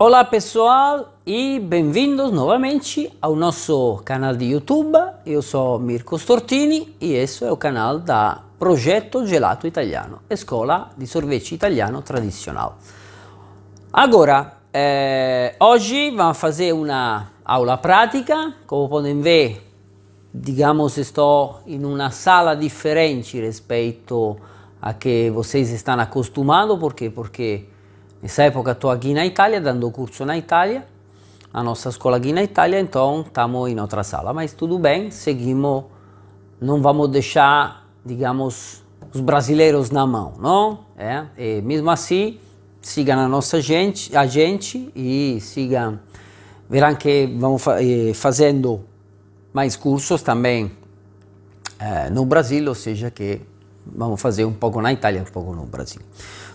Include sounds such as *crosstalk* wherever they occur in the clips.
Olá pessoal e bem-vindos novamente ao nosso canal de YouTube. Eu sou Mirko Stortini e esse é o canal da Progetto Gelato Italiano, Escola di Sorvete Italiano Tradicional. Agora, eh, hoje vamos fazer uma aula prática. Como podem ver, digamos, estou em uma sala diferente respeito a que vocês estão acostumados, porque porque Nessa época estou aqui na Itália, dando curso na Itália, a nossa escola aqui na Itália, então estamos em outra sala. Mas tudo bem, seguimos, não vamos deixar, digamos, os brasileiros na mão, não? É? Eh? E mesmo assim, sigam a nossa gente, a gente e sigam, verão que vamos fazendo eh, mais cursos também é, no Brasil, ou seja, que vamos fazer um pouco na Itália, um pouco no Brasil.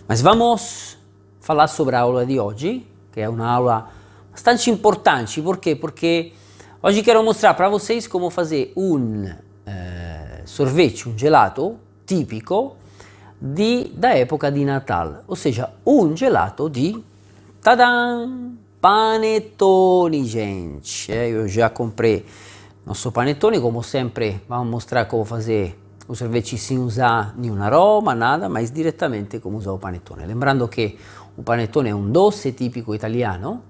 Mas vamos falar sobre a aula de hoje, que é uma aula importante. Perché? quê? Porque hoje quero mostrar para vocês como fazer um eh, sorvete, um gelato típico di, da época di Natale, ou seja, um gelato di tadam, panettoni, gente. eu eh. já comprei nostro panettone, come sempre, vamos mostrar como fazer o sorvete sem usar nenhuma aroma, nada, mas diretamente como usar o panettone. Lembrando che O panettone è un doce tipico italiano,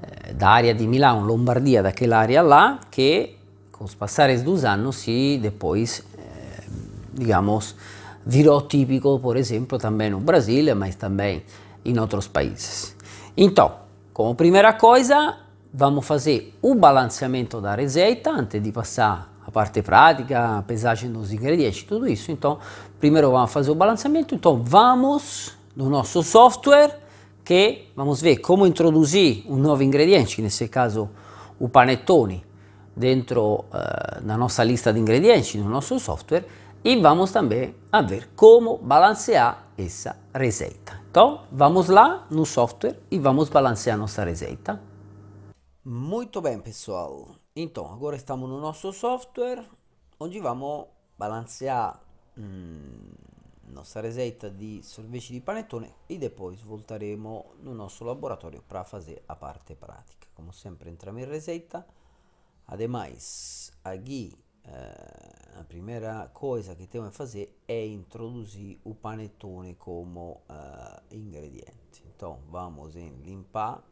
eh, da área di Milano, Lombardia, da quell'area là, che con passare dos anni si depois, eh, digamos, virou típico, por exemplo, também no Brasil, mas também em outros países. Então, como primeira coisa, vamos fazer o balanceamento da receita antes de passar a parte prática, a pesagem dos ingredientes, tudo isso. Então, primeiro vamos fazer o balanceamento. Então, vamos do nostro software che, vamos a vedere, come introduzir un nuovo ingrediente, que nesse caso o panettone, dentro uh, eh, da nossa lista di ingredienti no nostro software e vamos também a vedere come balanceare essa receita. Então, vamos lá no software e vamos balancear nossa receita. Muito bem, pessoal. Então, agora estamos no nosso software, onde vamos balancear hum, nostra resetta di sorveci di panettone e poi svolteremo nel nostro laboratorio para fazer a parte pratica. Come sempre entriamo in resetta. ademais, aqui eh, la prima cosa che temos fare è é il panettone come eh, ingrediente. Então, vamos em limpar,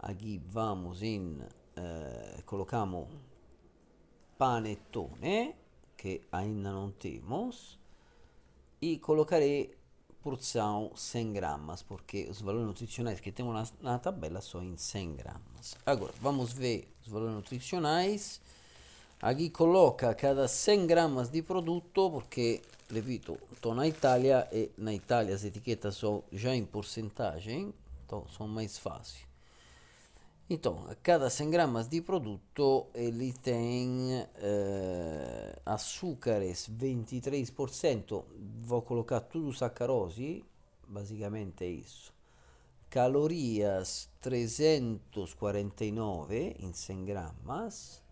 aqui vamos em, eh, colocamos panettone, che ainda non temos, e colocarei porção 100 gramas, porque os valores nutricionais que temos na, na tabela são em 100 gramas. Agora, vamos ver os valores nutricionais. Aqui coloca cada 100 gramas de produto, porque, repito, estou na Itália e na Itália as etiquetas são já em porcentagem, então são mais fáceis. Então, a cada 100 gramas de produto ele tem eh, açúcares 23%, vou colocar tudo sacarose, basicamente é isso. Calorias 349 em 100 gramas,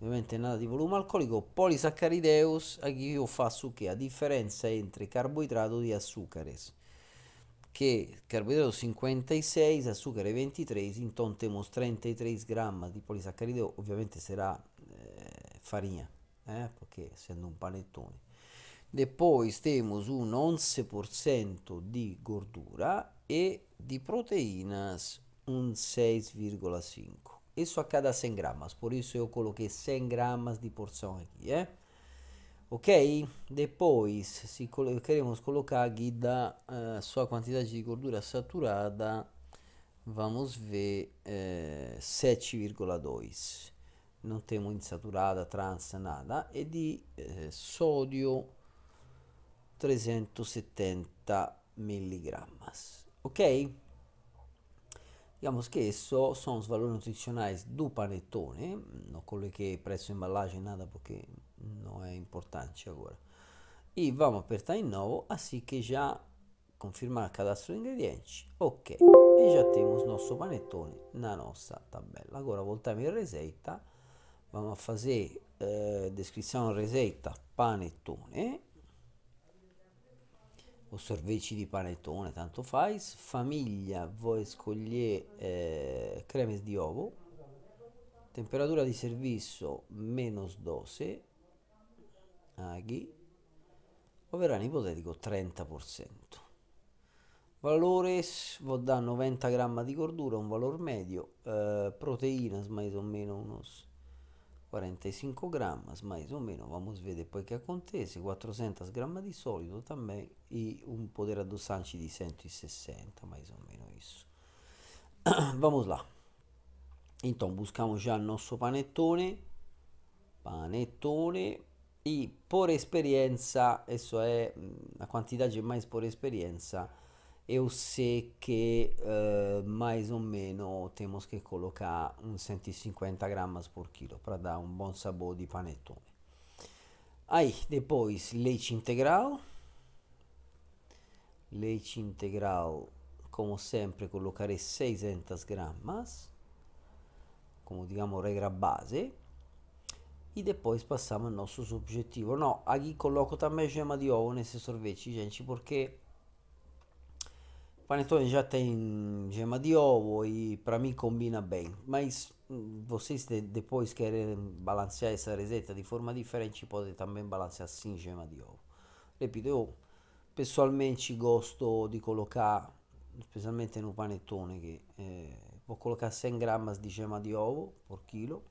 ovviamente nada di volume alcolico, polisaccharideus, aqui eu faço o que? A diferença entre carboidrato e açúcares che carboidrato 56, azzucare 23, in temos 33 grammi di polisaccarideo, ovviamente sarà eh, farina, eh, perché essendo un panettone. E poi stiamo su un 11% di gordura e di proteine un 6,5. Isso accade a 100 grammi, per questo io coloquei 100 grammi di porzione qui, eh? ok? E poi se colocheremo colocaghi da eh, sua quantità di gordura saturata vamos ver eh, 7,2 non temo insaturata, trans, nada e di eh, sodio 370 mg ok? Diciamo esso sono valori nutrizionali do panettone, non mm, quello che presso imballaggio nada perché non è importante agora. E vamo apertar em novo, assim già já il cadastro de ingredientes. Ok, e já temos nostro panettone na nossa tabela. Agora voltamos em receita, vamos fazer eh, descrizione resetta panettone o sorvegli di panettone, tanto fai, famiglia voi scogliere eh, cremes di ovo, temperatura di servizio meno 12, aghi, ovvero un ipotetico 30%. Valore vi danno 90 grammi di cordura, un valore medio, eh, proteina, smaito meno unos 45 grammas, mais ou menos, vamos ver depois que acontece, 400 gramas de sólido também e um poder adoçante de 160, mais ou menos isso. *clears throat* vamos lá. Então, buscamos já nosso panettone, panettone e por experiência, isso é mm, a quantidade mais por experiência, eu sei che uh, mais ou menos temos que colocar uns 150 gramas por quilo para dar um bom sabor de panettone. Aí, depois leite integral. Leite integral, como sempre, colocarei 600 gramas, como digamos regra base. E depois passamos ao nosso objetivo. Não, aqui coloco também gema de ovo nesses sorvetes, gente, porque panettone já tem gema de ovo e para mim combina bem. Mas vocês depois querem balancear essa receita de forma diferente, podem também balancear sem gema de ovo. Repito, eu pessoalmente gosto di colocar, specialmente no panettone, che eh, vou colocar 100 gramas di gema di ovo por quilo.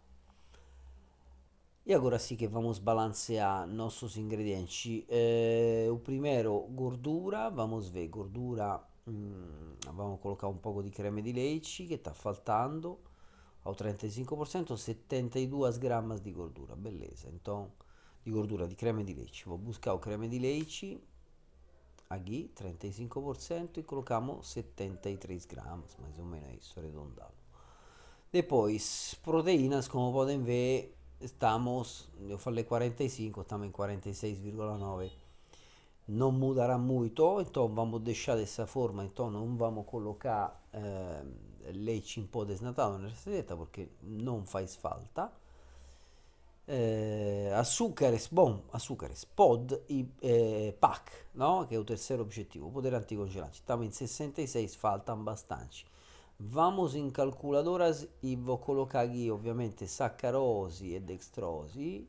E agora sì che vamos balancear nostri ingredienti. Eh, o primeiro, gordura, vamos ver, gordura mm, abbiamo collocato un poco di creme di leici che sta faltando al 35% 72 grammi di gordura bellezza então di gordura di creme di leici vou buscar creme di lecci aqui 35% e colocamos 73 ma gramas mais ou menos isso arredondado depois proteínas como podem ver estamos eu falei 45 stiamo in 46,9 non mudará molto, então vamos deixar dessa forma, então não vamos colocar eh, leite em pó desnatado na receita, porque não faz falta. Eh, açúcares, bom, açúcares, pod e eh, pack, no? que é o terceiro objetivo, poder anticongelante, estava em 66, falta bastante. Vamos em calculadoras e vou colocar aqui, obviamente, sacarose e dextrose,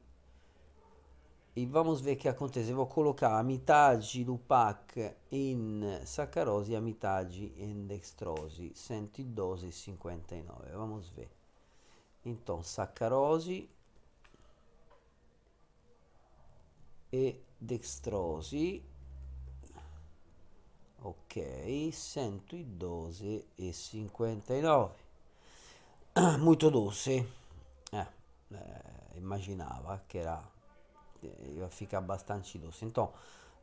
e vamos vecchia contese a collocare amitaggi lupac in saccarosi, amitaggi in dextrosi, senti dosi 59, vamos ve. Então, saccarosi e dextrosi, ok, 112,59. i dosi *clears throat* molto dosi, eh, eh, immaginava che era vai ficar bastante doce. Então,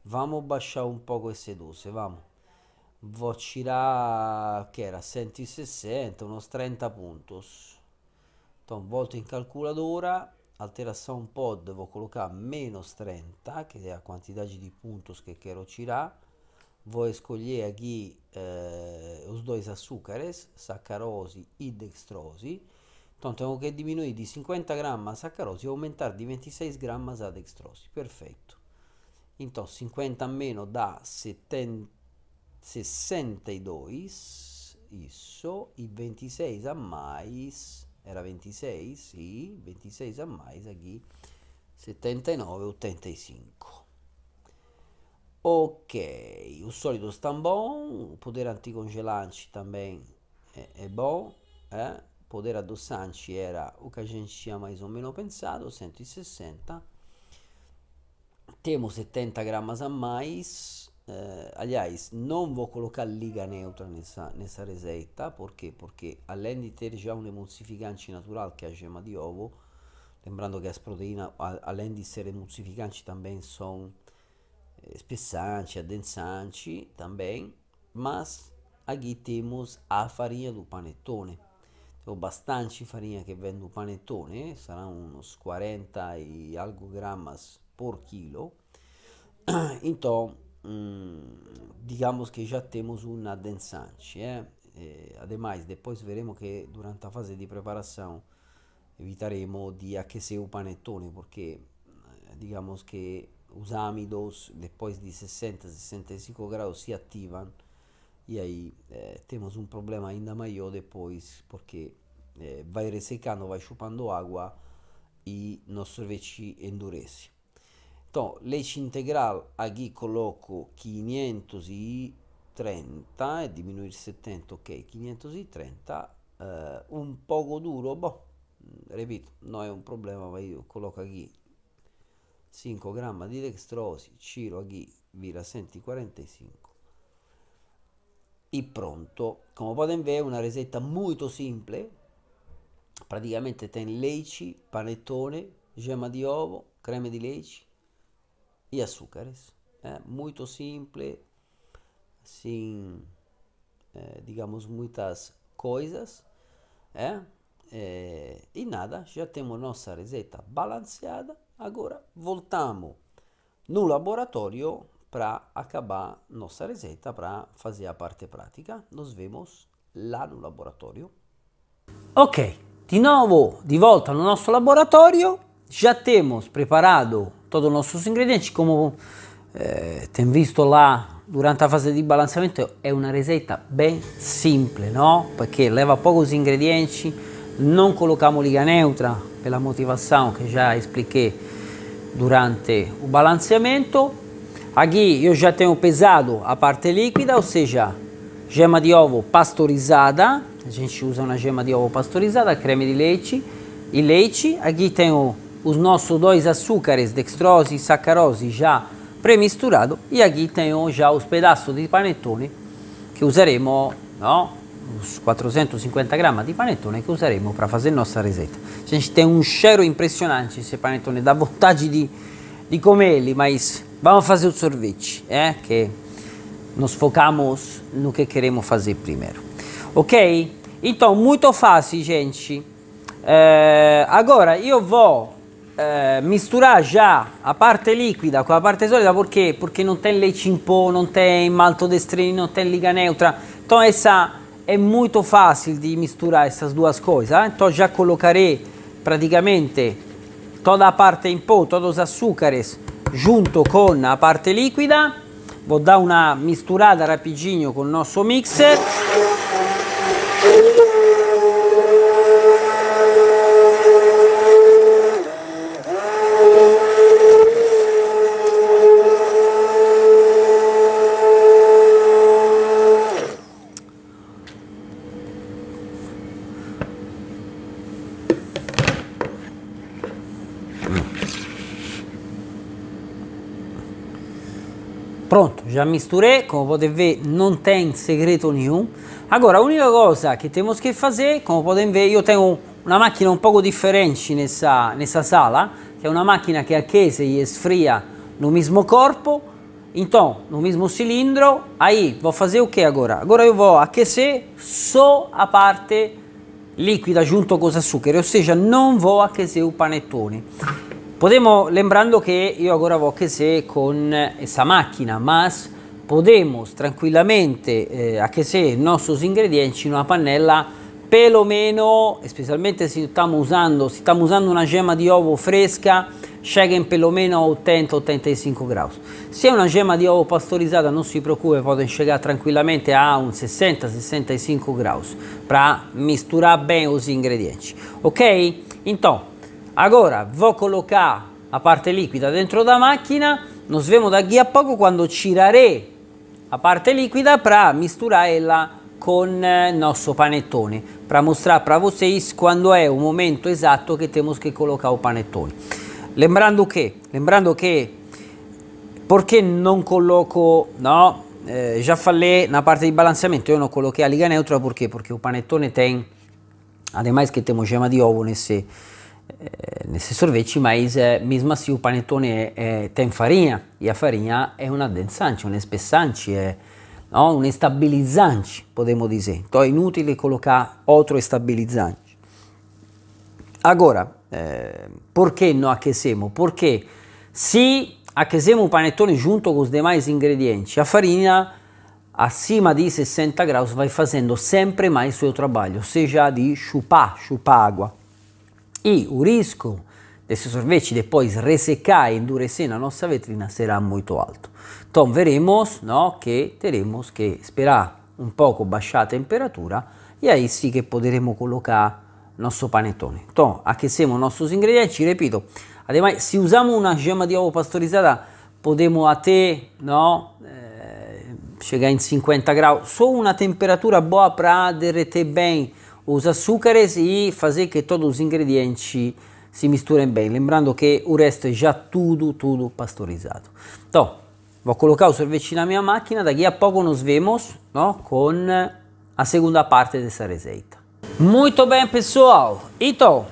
vamos baixar um pouco esse doce, vamos. Vou tirar, que era 160, uns 30 pontos. Então, volto em calculadora, alteração pod, vou colocar menos 30, que é a quantidade de pontos que quero tirar. Vou escolher aqui eh, os dois açúcares, sacarose e dextrose Tanto abbiamo che diminuire di 50 grammi saccarosi e aumentare di 26 grammi la dextrosi. Perfetto. Intanto 50 a meno da 62 isso, e 26 a mais, era 26, sì, 26 a mais aqui, 79, 85. Ok, o solido está bom, o poder anticongelante também é, é bom, é? Eh? poter addossarci era o che ci ha mais o meno pensato, 160, temo 70 grammi a mais, eh, aliás, non vou colocar liga neutra nessa, nessa receita, perché Porque além de ter já um emulsificante natural che é a gema de ovo, lembrando que as proteínas, além de ser emulsificantes, também são espessantes, eh, adensantes também, mas aqui temos a farina do panettone roba farina che vendo panettone, sarà unos 40 e algo grammas por chilo. então, *clears throat* hum, mm, digamos que já temos una addensante, eh? E, ademais, depois veremos che durante la fase di preparazione evitaremo de aquecer o panettone, perché eh, digamos che usamidos depois di 60, 65 gradi si attivano e aí eh, temos un problema ainda maior depois, porque eh, vai resecando, vai chupando agua y nos cerveci endurece. Então, leite integral aqui coloco 530 e diminuir 70, ok, 530, eh, un poco duro, boh, mm, ripeto, non è un problema, ma io coloco qui 5 grammi di dextrosi, ciro qui, vira senti 45 e pronto. Come potete vedere, una resetta molto simple, praticamente tem leite, panetone, gema de ovo, creme de leite e açúcares. É eh, muito simples, assim, é, eh, digamos, muitas coisas. É? É, e nada, já temos nossa receita balanceada. Agora voltamos no laboratório para acabar nossa receita, para fazer a parte prática. Nos vemos lá no laboratório. Ok, Di nuovo di volta no nosso laboratório, já temos preparado todos os nossos ingredientes. Como eh, visto lá durante la fase di balanceamento, è una ricetta ben simple, no? Perché leva poucos ingredienti non colocamos liga neutra per la motivazione che già expliquei durante il balanceamento. Aqui io già tengo pesato la parte liquida ossia seja, gema de ovo pastorizzata A gente usa uma gema de ovo pasteurizada, creme de leite e leite. Aqui tem o, os nossos dois açúcares, dextrose e sacarose, já pré-misturado. E aqui tem o, já os pedaços de panetone que usaremos, não? uns 450 gramas de panetone que usaremos para fazer nossa receita. A gente tem um cheiro impressionante esse panetone dá vontade de, de comer ele, mas vamos fazer o sorvete, é? que nos focamos no que queremos fazer primeiro. Ok? Então, muito fácil, gente. É, eh, agora, eu vou é, eh, misturar já a parte líquida com a parte solida. por quê? Porque não tem leite em pó, não tem maltodextrina, não tem liga neutra. Então, essa é muito fácil de misturar essas duas coisas. Eh? Então, já colocarei praticamente toda a parte in pó, todos os açúcares, junto con la parte líquida. Vou dare una misturata rapidinho con il nostro mixer. Pronto, già Misturé, come potete vedere non c'è segreto new, Agora, a única coisa que temos que fazer, como podem ver, eu tenho uma máquina um pouco diferente nessa, nessa sala, que é uma máquina que aquece e esfria no mesmo corpo, então, no mesmo cilindro, aí vou fazer o que agora? Agora eu vou aquecer só a parte liquida junto com os açúcar, ou seja, não vou aquecer o panettone. Podemos, lembrando que eu agora vou aquecer com essa máquina, mas podemos tranquillamente eh, anche se i nostri ingredienti in una pannella perlomeno specialmente se stiamo usando, se stiamo usando una gemma di ovo fresca cheguen perlomeno a 80-85 gradi se è una gemma di ovo pastorizzata non si preoccupi potete chegar tranquillamente a un 60-65 gradi per misturare bene gli ingredienti ok? Então, agora vou colocar a parte liquida dentro da macchina, nos vemos daqui a poco quando tiraré la parte liquida per misturarla con il eh, nostro panettone, per mostrare a vocês quando è il momento esatto che temos che collocare il panettone. Lembrando che, lembrando che, perché non colloco, no, eh, già fallé una parte di balanceamento, io non colloquei a liga neutra perché? Perché il panettone tem, ademais che temo gema di ovo nesse eh, nel sorvete, mas mais mesmo assim o panetone é, tem e a farina è um addensante, un espessante, é, no? um estabilizante, podemos dizer. Então é inutile colocar altro estabilizante. Agora, é, por que não aquecemos? Porque se aquecemos o panetone junto com os demais ingredientes, a farinha acima de 60 graus vai facendo sempre mais o seu trabalho, ou seja, de chupar, chupar i urisco desse sorvecci depois ressecar e endurecer na nossa vetrina será muito alto. Então veremos no, che teremo che sperare un poco bassa temperatura e aí sim que poderemo colocar nostro panettone. Então, aquecemos nossos ingredientes, repito. Ademais, se usamos uma gema de ovo pasteurizada, podemos até não, eh, chegar em 50 gradi, Só una temperatura boa para derreter bene os açúcares e fazer que todos os ingredientes se misturem bem. Lembrando que o resto é já tudo, tudo pasteurizado. Então, vou colocar o sorvete na minha máquina, daqui a pouco nos vemos no, com a segunda parte dessa receita. Muito bem, pessoal. Então,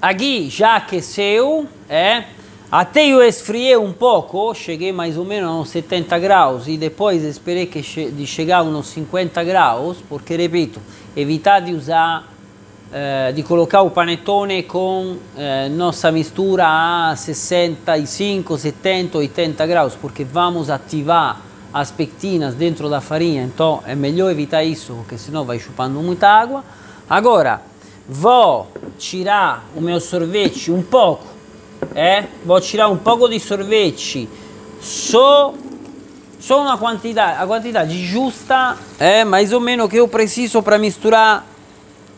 aqui já aqueceu, é... A te io esfriei un poco, cheguei mais ou menos a 70 graus e poi esperei che de a uns 50 graus, perché ripeto, evitar di usare, eh, di collocare un panettone con eh, nostra mistura a 65, 70, 80 graus, perché vamos attivare as pectinas dentro la farina, então è meglio evitare questo, perché sennò vai chupando muita acqua. Agora, vou tirar o mio sorvete un um poco eh, vou tirar un pouco di sorvecci so so una quantità la quantità giusta eh, mais o meno che eu preciso para misturar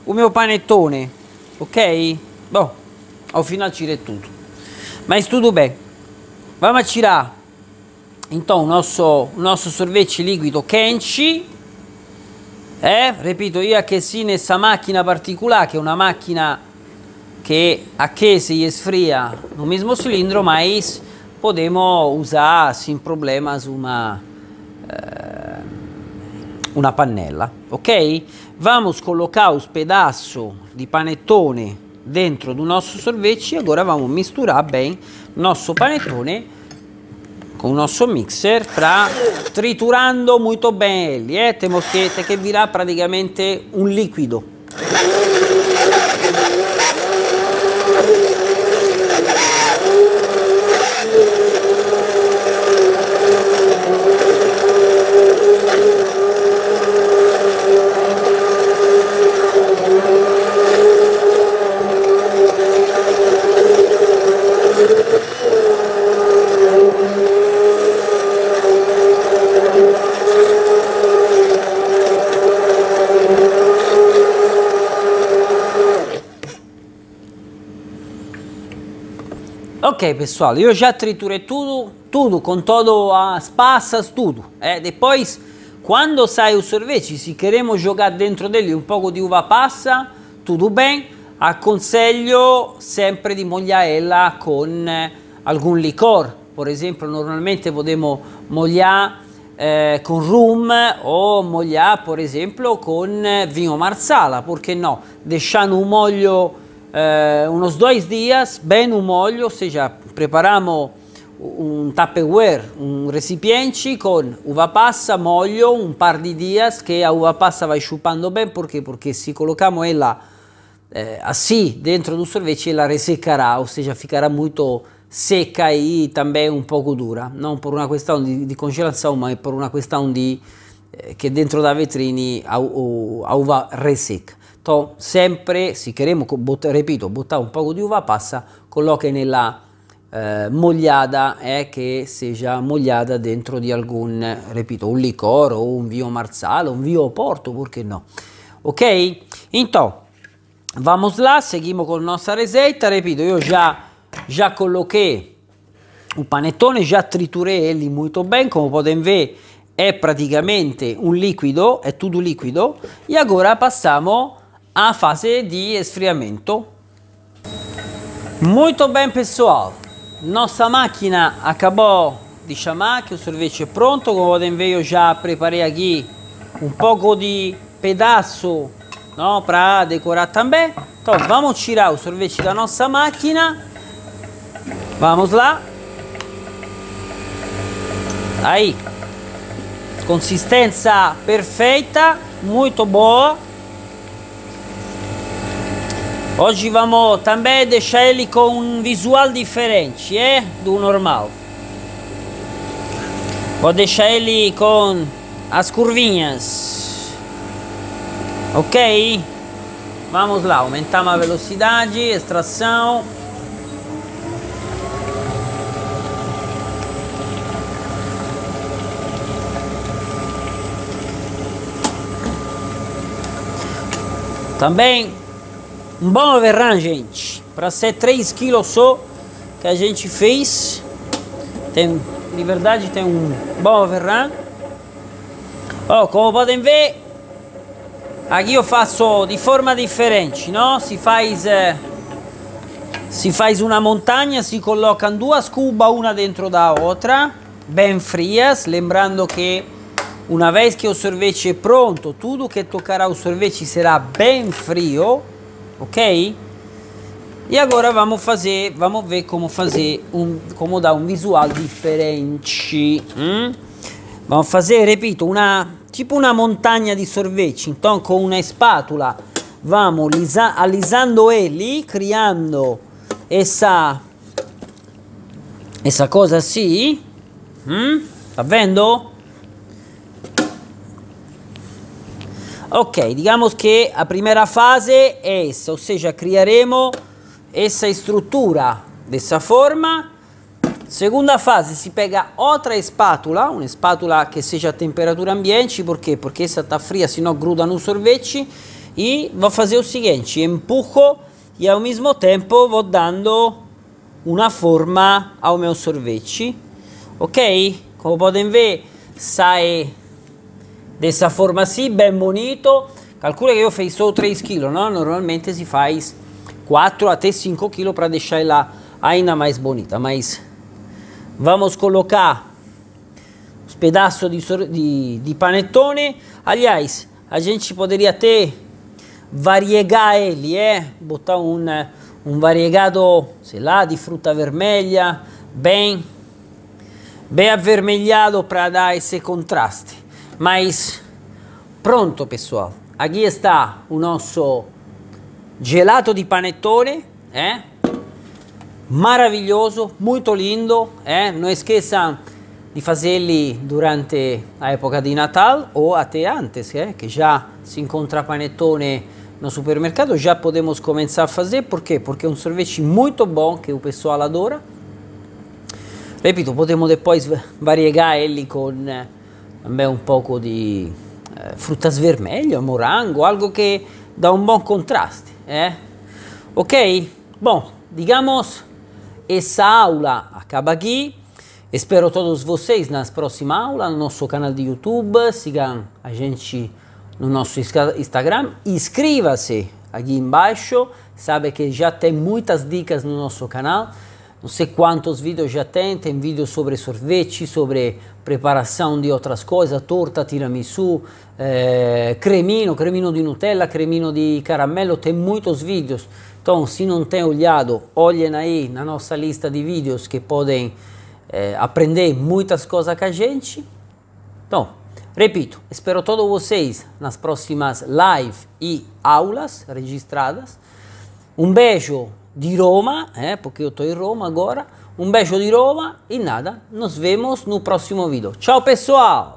il mio panettone, ok? Boh, ho Bom, ao final tirei tudo, mas tudo bem. Vamos tirar então o nosso, o nosso sorvete liquido Kenchi. Eh, ripeto, io che sì, nessa macchina particolare, che è una macchina que aqui se esfria lo mesmo cilindro, mas podemos usar sem problemas uma eh, uma panela, ok? Vamos colocar un pedaços di panettone dentro do nosso sorvete e agora vamos bene il nostro panettone con il nostro mixer tra, triturando molto bene, eh, temo che, che virà praticamente un liquido. Ok, pessoal, eu já triturei tudo, tudo com todas as passas, tudo. É, eh. depois, quando sai o sorvete, se queremos jogar dentro dele um pouco di uva passa, tudo bem. Aconseglio sempre di mogliarla con eh, algún licor. Per esempio, normalmente possiamo mogliare eh, con rum o mogliare, per esempio, con eh, vino marsala. Perché no? Deixando un moglio eh, unos dos días, ven un mollo, o sea, preparamos un tupperware, un recipiente con uva passa, mollo, un par di dias che la uva passa va asciugando bene perché? Perché se colocamo ella eh, così dentro un sorvete la o sea, ficarà molto secca e anche un poco dura, non per una questione di, di congelazione ma per una questione di, eh, che dentro da vetrini a, uva resecca to, sempre si queremo, bot, ripeto, buttare un poco di uva passa, colloca nella eh, mogliada è eh, che sia mogliata dentro di alcun, ripeto, un licor un vino marzalo, un vino porto, perché no. Ok? Então, vamos lá, seguiamo con la nostra resetta, ripeto, io già, già colloquei un panettone, già trituré molto bene, come potete vedere è praticamente un liquido, è tutto liquido, e ora passiamo a fase di esfriamento. Molto bem, pessoal. Nossa macchina acabò di chamar, que o sorvete é pronto. come potete vedere eu já preparei aqui um pouco de pedaço não, para decorar também. Então, vamos tirar o sorvete da nossa máquina. Vamos lá. Aí. Consistência perfeita, muito boa. Oggi vamos também deixar ele com um visual diferente eh? é? do normal. Vou deixar ele com as curvinhas. Ok? Vamos lá, aumentamos a velocidade, extração. Também um bom averran, gente. Para ser 3 kg só que a gente fez. Tem, de verdade, tem um bom averran. Oh, como podem ver, aqui eu faço de forma diferente, não? Se faz, eh, si faz uma montanha, se colocam duas cubas, uma dentro da outra, bem frias, lembrando que uma vez que o sorvete é pronto, tudo que tocará o sorvete será bem frio. ok? E agora vamos fazer, vamos ver como fazer um, como dar um visual diferente. Hum? Mm? Vamos fazer, repito, una tipo una montagna di sorvete. Então com uma espátula vamos alisando ele, criando essa essa cosa assim. Hum? Tá vendo? Ok, diciamo che la prima fase è essa, ossia creeremo criaremos essa estrutura dessa forma. seconda fase, si pega outra espátula, uma espátula que seja a temperatura ambiente, perché perché Porque essa está fria, no grudano i sorvecci E va a fare il seguente empurro e ao mismo tempo vou dando una forma ai miei sorvecci Ok? come potete vedere sai dessa forma sì, ben bonito. Calcula che io fai solo 3 kg, no? Normalmente si fa 4 a 5 kg per deixar la ainda mais bonita. Mas vamos a colocar un pedaços di, de, de panettone. Aliás, a gente potrebbe ter variegar ele, eh? é? Botar um, um variegado, sei lá, de fruta vermelha, ben, bem avermelhado para dar esse contraste. Mas pronto, pessoal. Aqui está o nosso gelato de panetone, é? Eh? Maravilhoso, muito lindo, é? Não esqueçam fazê-lo durante a época de Natal ou até antes, é, eh? que já se encontra panetone no supermercado, já podemos começar a fazer, por quê? Porque é um sorvete muito bom que o pessoal adora. Repito, podemos depois variegar ele com beh, un poco di eh, frutta morango, algo che dá un bom contraste. Eh? Ok, bom, digamos, essa aula acaba aqui. Espero todos vocês nas próxima aula no nosso canal de YouTube. Sigam a gente no nosso Instagram. Inscreva-se aqui embaixo. Sabe que já tem muitas dicas no nosso canal não sei quantos vídeos já tem, tem vídeos sobre sorvete, sobre preparação de outras coisas, torta, tiramisu, eh, cremino, cremino de Nutella, cremino de caramelo, tem muitos vídeos. Então, se não tem olhado, olhem aí na nossa lista de vídeos que podem eh, aprender muitas coisas com a gente. Então, repito, espero todos vocês nas próximas lives e aulas registradas. Um beijo di Roma, eh, perché io sto in Roma agora. Un beijo di Roma e nada, nos vemos no prossimo video. Ciao pessoal!